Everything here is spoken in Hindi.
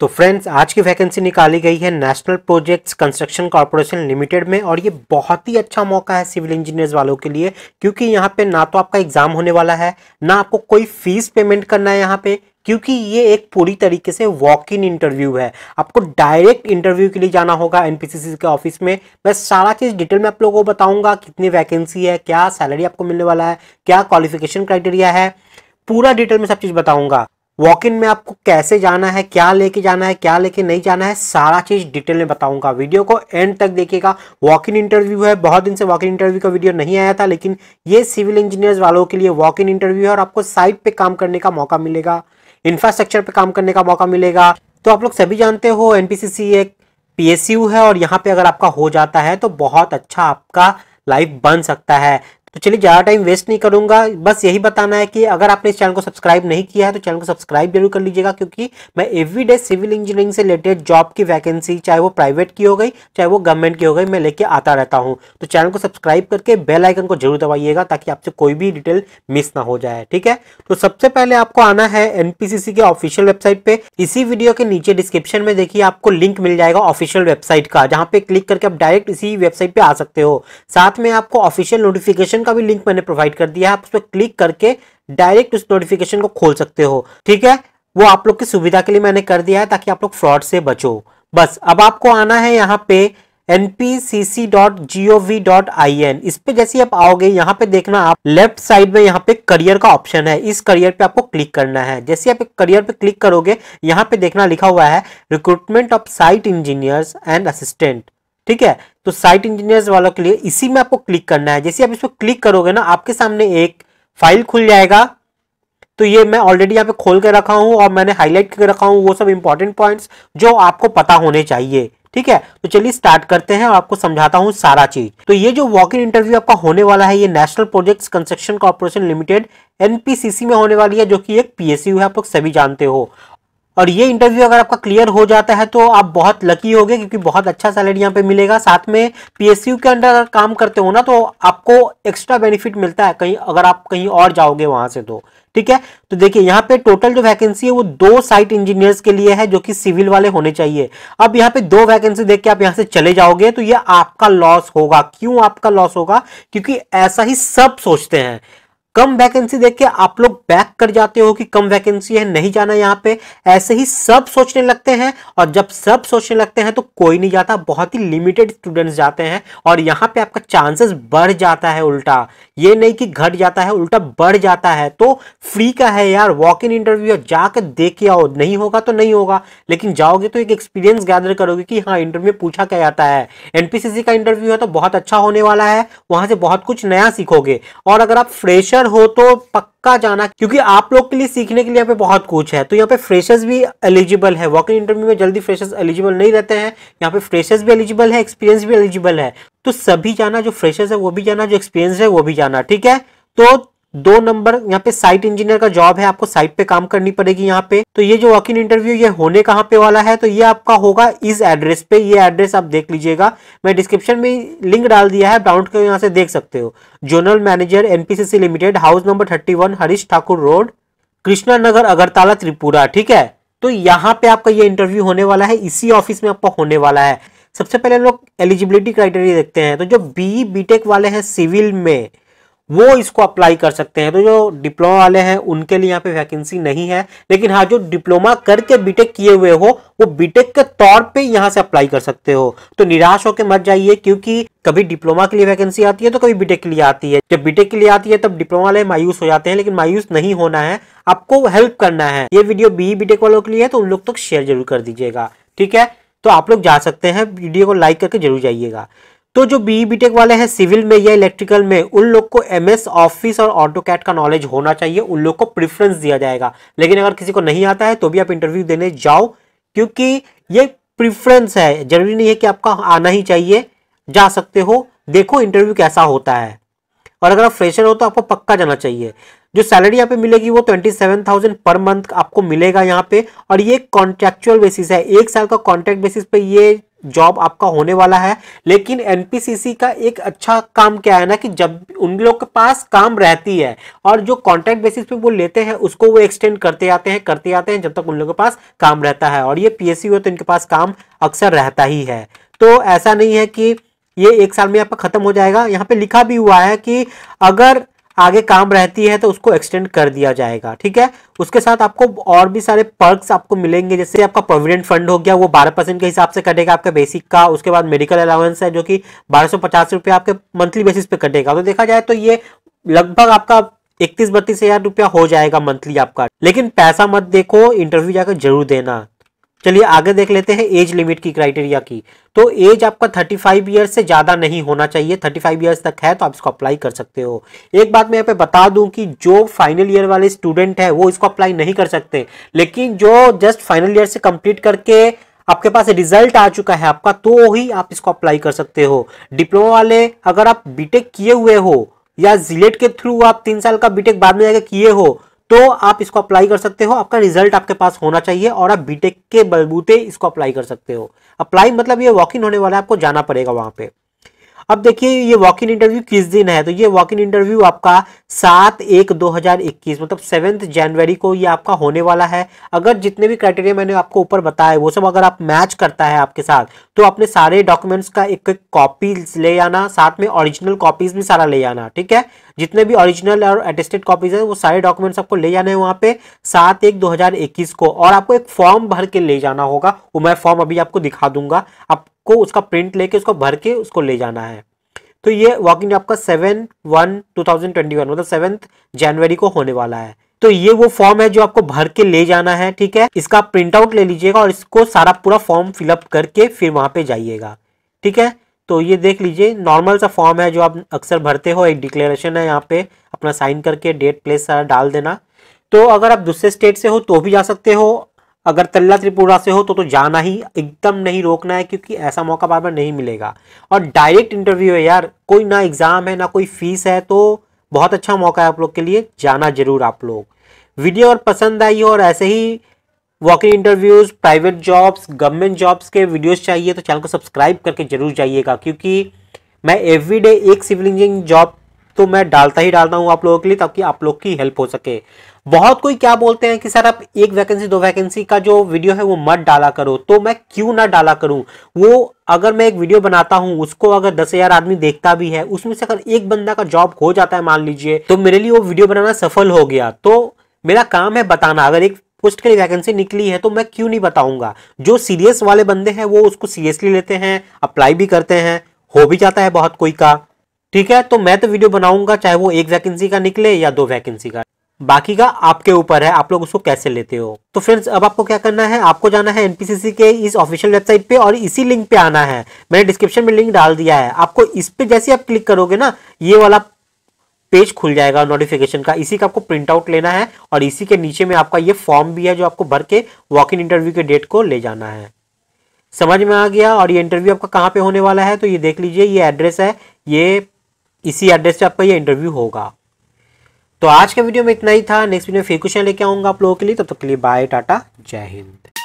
तो फ्रेंड्स आज की वैकेंसी निकाली गई है national projects construction corporation limited में और ये बहुत ही अच्छा मौका है सिविल इंजीनियर्स वालों के लिए क्योंकि यहाँ पे ना तो आपका एग्जाम होने वाला है ना आपको कोई फीस पेमेंट करना है यहाँ पे क्योंकि ये एक पूरी तरीके से वॉक इन इंटरव्यू है आपको डायरेक्ट इंटरव्यू के लिए जाना होगा एनपीसीसी के ऑफिस में मैं सारा चीज़ डिटेल में आप लोगों को बताऊंगा कितनी वैकेंसी है क्या सैलरी आपको मिलने वाला है क्या क्वालिफिकेशन क्राइटेरिया है पूरा डिटेल में सब चीज़ बताऊंगा वॉक इन में आपको कैसे जाना है क्या लेके जाना है क्या लेके नहीं जाना है सारा चीज़ डिटेल में बताऊंगा वीडियो को एंड तक देखिएगा वॉक इन इंटरव्यू है बहुत दिन से वॉक इन इंटरव्यू का वीडियो नहीं आया था लेकिन ये सिविल इंजीनियर्स वालों के लिए वॉक इन इंटरव्यू है और आपको साइट पे काम करने का मौका मिलेगा इंफ्रास्ट्रक्चर पे काम करने का मौका मिलेगा तो आप लोग सभी जानते हो एनपीसीसी एक पीएसयू है और यहाँ पे अगर आपका हो जाता है तो बहुत अच्छा आपका लाइफ बन सकता है तो चलिए ज़्यादा टाइम वेस्ट नहीं करूंगा बस यही बताना है कि अगर आपने इस चैनल को सब्सक्राइब नहीं किया है तो चैनल को सब्सक्राइब जरूर कर लीजिएगा क्योंकि मैं एवरी डे सिविल इंजीनियरिंग से रिलेटेड जॉब की वैकेंसी चाहे वो प्राइवेट की हो गई चाहे वो गवर्नमेंट की हो गई मैं लेके आता रहता हूँ तो चैनल को सब्सक्राइब करके बेल आइकन को जरूर दबाइएगा ताकि आपसे कोई भी डिटेल मिस ना हो जाए ठीक है तो सबसे पहले आपको आना है एनपीसीसी के ऑफिशियल वेबसाइट पे इसी वीडियो के नीचे डिस्क्रिप्शन में देखिए आपको लिंक मिल जाएगा ऑफिशियल वेबसाइट का जहाँ पे क्लिक करके आप डायरेक्ट इसी वेबसाइट पर आ सकते हो साथ में आपको ऑफिशियल नोटिफिकेशन का भी लिंक मैंने प्रोवाइड कर दिया है आप उस पर क्लिक करके डायरेक्ट उस नोटिफिकेशन को खोल सकते हो ठीक है वो आप लोग की सुविधा के लिए मैंने कर दिया है ताकि आप लोग फ्रॉड से बचो बस अब आपको आना है यहाँ पे npcc.gov.in इस पे जैसे आप आओगे यहाँ पे देखना आप लेफ्ट साइड में यहाँ पे करियर का ऑप्शन है इस करियर पे आपको क्लिक करना है जैसे आप करियर पे क्लिक करोगे यहाँ पे देखना लिखा हुआ है recruitment of site engineers and assistant ठीक है तो साइट इंजीनियर्स वालों के लिए इसी में आपको क्लिक करना है जैसे आप इस पर क्लिक करोगे ना आपके सामने एक फाइल खुल जाएगा तो ये मैं ऑलरेडी यहाँ पे खोल कर रखा हूँ और मैंने हाईलाइट कर रखा हूँ वो सब इंपॉर्टेंट पॉइंट्स जो आपको पता होने चाहिए ठीक है तो चलिए स्टार्ट करते हैं और आपको समझाता हूँ सारा चीज तो ये जो वॉक इन इंटरव्यू आपका होने वाला है ये national projects construction corporation limited NPCC में होने वाली है जो कि एक पीएससी है आप लोग सभी जानते हो और ये इंटरव्यू अगर आपका क्लियर हो जाता है तो आप बहुत लकी होगे क्योंकि बहुत अच्छा सैलरी यहाँ पे मिलेगा साथ में पीएसयू के अंडर अगर काम करते हो ना तो आपको एक्स्ट्रा बेनिफिट मिलता है कहीं अगर आप कहीं और जाओगे वहां से तो ठीक है तो देखिए यहाँ पे टोटल जो वैकेंसी है वो दो साइट इंजीनियर्स के लिए है जो कि सिविल वाले होने चाहिए अब यहाँ पे दो वैकेंसी देख के आप यहाँ से चले जाओगे तो ये आपका लॉस होगा क्यों आपका लॉस होगा क्योंकि ऐसा ही सब सोचते हैं कम वैकेंसी देख के आप लोग बैक कर जाते हो कि कम वैकेंसी है नहीं जाना यहाँ पे ऐसे ही सब सोचने लगते हैं और जब सब सोचने लगते हैं तो कोई नहीं जाता बहुत ही लिमिटेड स्टूडेंट्स जाते हैं और यहाँ पे आपका चांसेस बढ़ जाता है उल्टा ये नहीं कि घट जाता है उल्टा बढ़ जाता है तो फ्री का है यार वॉक इन इंटरव्यू जाकर देख के आओ नहीं होगा तो नहीं होगा लेकिन जाओगे तो एक एक्सपीरियंस गैदर करोगे कि हाँ इंटरव्यू पूछा क्या जाता है एनपीसीसी का इंटरव्यू है तो बहुत अच्छा होने वाला है वहां से बहुत कुछ नया सीखोगे और अगर आप फ्रेशर फ्रेशर हो तो पक्का जाना क्योंकि आप लोग के लिए सीखने के लिए यहाँ पे बहुत कुछ है तो यहाँ पे फ्रेशर्स भी एलिजिबल है वॉक इन इंटरव्यू में जल्दी फ्रेशर्स एलिजिबल नहीं रहते हैं यहाँ पे फ्रेशर्स भी एलिजिबल है एक्सपीरियंस भी एलिजिबल है तो सभी जाना जो फ्रेशर्स है वो भी जाना जो एक्सपीरियंस है वो भी जाना ठीक है तो दो नंबर यहाँ पे साइट इंजीनियर का जॉब है आपको साइट पे काम करनी पड़ेगी यहाँ पे तो ये जो वॉक इन इंटरव्यू ये होने कहाँ पे वाला है तो ये आपका होगा इस एड्रेस पे ये एड्रेस आप देख लीजिएगा मैं डिस्क्रिप्शन में लिंक डाल दिया है डाउट के यहाँ से देख सकते हो zonal manager NPCC limited house number thirty one Harish Thakur road Krishna Nagar Agartala Tripura ठीक है तो यहाँ पे आपका ये इंटरव्यू होने वाला है इसी ऑफिस में आपका होने वाला है सबसे पहले हम लोग एलिजिबिलिटी क्राइटेरिया देखते हैं तो जो बी बीटेक वाले हैं सिविल में वो इसको अप्लाई कर सकते हैं तो जो डिप्लोमा वाले हैं उनके लिए यहाँ पे वैकेंसी नहीं है लेकिन हाँ जो डिप्लोमा करके बीटेक किए हुए हो वो बीटेक के तौर पे यहाँ से अप्लाई कर सकते हो तो निराश होकर मत जाइए क्योंकि कभी डिप्लोमा के लिए वैकेंसी आती है तो कभी बीटेक के लिए आती है जब बीटेक के लिए आती है तब डिप्लोमा वाले मायूस हो जाते हैं लेकिन मायूस नहीं होना है आपको हेल्प करना है ये वीडियो बी बीटेक वालों के लिए है तो उन लोग तक तो शेयर जरूर कर दीजिएगा ठीक है तो आप लोग जा सकते हैं वीडियो को लाइक करके जरूर जाइएगा तो जो बी बीटेक e e वाले हैं सिविल में या इलेक्ट्रिकल में उन लोग को एमएस ऑफिस और ऑटो कैट का नॉलेज होना चाहिए उन लोग को प्रिफरेंस दिया जाएगा लेकिन अगर किसी को नहीं आता है तो भी आप इंटरव्यू देने जाओ क्योंकि ये प्रिफरेंस है जरूरी नहीं है कि आपका आना ही चाहिए जा सकते हो देखो इंटरव्यू कैसा होता है और अगर आप फ्रेशर हो तो आपको पक्का जाना चाहिए जो सैलरी यहाँ पे मिलेगी वो twenty seven thousand per month आपको मिलेगा यहाँ पे और ये कॉन्ट्रेक्चुअल बेसिस है एक साल का कॉन्ट्रैक्ट बेसिस पे ये जॉब आपका होने वाला है लेकिन एनपीसीसी का एक अच्छा काम क्या है ना कि जब उन लोग के पास काम रहती है और जो कॉन्ट्रैक्ट बेसिस पे वो लेते हैं उसको वो एक्सटेंड करते आते हैं करते आते हैं जब तक उन लोगों के पास काम रहता है और ये पीएससी हो तो इनके पास काम अक्सर रहता ही है तो ऐसा नहीं है कि ये एक साल में यहाँ पर खत्म हो जाएगा यहाँ पे लिखा भी हुआ है कि अगर आगे काम रहती है तो उसको एक्सटेंड कर दिया जाएगा ठीक है उसके साथ आपको और भी सारे पर्क्स आपको मिलेंगे जैसे आपका प्रोविडेंट फंड हो गया वो बारह परसेंट के हिसाब से कटेगा आपका बेसिक का उसके बाद मेडिकल अलाउंस है जो कि बारह सौ पचास आपके मंथली बेसिस पे कटेगा तो देखा जाए तो ये लगभग आपका इकतीस बत्तीस हजार रुपया हो जाएगा मंथली आपका लेकिन पैसा मत देखो इंटरव्यू जाकर जरूर देना चलिए आगे देख लेते हैं एज लिमिट की क्राइटेरिया की तो एज आपका 35 फाइव ईयर्स से ज़्यादा नहीं होना चाहिए 35 फाइव ईयर्स तक है तो आप इसको अप्लाई कर सकते हो एक बात मैं यहाँ पे बता दूं कि जो फाइनल ईयर वाले स्टूडेंट है वो इसको अप्लाई नहीं कर सकते लेकिन जो जस्ट फाइनल ईयर से कंप्लीट करके आपके पास रिजल्ट आ चुका है आपका तो ही आप इसको अप्लाई कर सकते हो डिप्लोमा वाले अगर आप बीटेक किए हुए हो या जिलेट e के थ्रू आप तीन साल का बीटेक बाद में जाकर किए हो तो आप इसको अप्लाई कर सकते हो आपका रिजल्ट आपके पास होना चाहिए और आप बीटेक के बलबूते इसको अप्लाई कर सकते हो अप्लाई मतलब ये वॉक इन होने वाला है आपको जाना पड़ेगा वहां पे अब देखिए ये वॉक इन इंटरव्यू किस दिन है तो ये वॉक इन इंटरव्यू आपका सात एक दो हजार इक्कीस मतलब सेवेंथ जनवरी को ये आपका होने वाला है अगर जितने भी क्राइटेरिया मैंने आपको ऊपर बताया वो सब अगर आप मैच करता है आपके साथ तो अपने सारे डॉक्यूमेंट्स का एक एक कॉपी ले आना साथ में ओरिजिनल कॉपीज भी सारा ले आना ठीक है जितने भी ओरिजिनल और अटेस्टेड कॉपीज है वो सारे डॉक्यूमेंट्स आपको ले जाने हैं वहाँ पे सात एक दो हजार इक्कीस को और आपको एक फॉर्म भर के ले जाना होगा वो मैं फॉर्म अभी आपको दिखा दूंगा आपको उसका प्रिंट लेके उसको भर के उसको ले जाना है तो ये वॉकिंग आपका seven one two thousand twenty one मतलब सेवन्थ जनवरी को होने वाला है तो ये वो फॉर्म है जो आपको भर के ले जाना है ठीक है इसका प्रिंट आउट ले लीजिएगा और इसको सारा पूरा फॉर्म फिलअप करके फिर वहां पे जाइएगा ठीक है तो ये देख लीजिए नॉर्मल सा फॉर्म है जो आप अक्सर भरते हो एक डिक्लेरेशन है यहाँ पे अपना साइन करके डेट प्लेस सारा डाल देना तो अगर आप दूसरे स्टेट से हो तो भी जा सकते हो अगर तल्ला त्रिपुरा से हो तो तो जाना ही एकदम नहीं रोकना है क्योंकि ऐसा मौका बार बार नहीं मिलेगा और डायरेक्ट इंटरव्यू है यार कोई ना एग्ज़ाम है ना कोई फीस है तो बहुत अच्छा मौका है आप लोग के लिए जाना जरूर आप लोग वीडियो और पसंद आई हो और ऐसे ही walk in interviews private jobs government jobs के वीडियोस चाहिए तो चैनल को सब्सक्राइब करके जरूर जाइएगा क्योंकि मैं एवरीडे एक सिविल इंजीनियरिंग जॉब तो मैं डालता ही डालता हूँ आप लोगों के लिए ताकि आप लोग की हेल्प हो सके बहुत कोई क्या बोलते हैं कि सर आप एक वैकेंसी दो वैकेंसी का जो वीडियो है वो मत डाला करो तो मैं क्यों ना डाला करूं वो अगर मैं एक वीडियो बनाता हूं उसको अगर दस हजार आदमी देखता भी है उसमें से अगर एक बंदा का जॉब हो जाता है मान लीजिए तो मेरे लिए वो वीडियो बनाना सफल हो गया तो मेरा काम है बताना अगर एक पोस्ट के लिए वैकेंसी निकली है तो मैं क्यों नहीं बताऊंगा जो सीरियस वाले बंदे हैं वो उसको सीरियसली लेते हैं अप्लाई भी करते हैं हो भी जाता है बहुत कोई का ठीक है तो मैं तो वीडियो बनाऊंगा चाहे वो एक वैकेंसी का निकले या दो वैकेंसी का बाकी का आपके ऊपर है आप लोग उसको कैसे लेते हो तो फ्रेंड्स अब आपको क्या करना है आपको जाना है एनपीसीसी के इस ऑफिशियल वेबसाइट पे और इसी लिंक पे आना है मैंने डिस्क्रिप्शन में लिंक डाल दिया है आपको इस पे जैसे आप क्लिक करोगे ना ये वाला पेज खुल जाएगा नोटिफिकेशन का इसी का आपको प्रिंट आउट लेना है और इसी के नीचे में आपका ये फॉर्म भी है जो आपको भर के वॉक इन इंटरव्यू के डेट को ले जाना है समझ में आ गया और ये इंटरव्यू आपका कहाँ पे होने वाला है तो ये देख लीजिए ये एड्रेस है ये इसी एड्रेस पे आपका ये इंटरव्यू होगा तो आज के वीडियो में इतना ही था नेक्स्ट वीडियो में फिर क्वेश्चन लेके आऊँगा आप लोगों के लिए तब तक के लिए बाय टाटा जय हिंद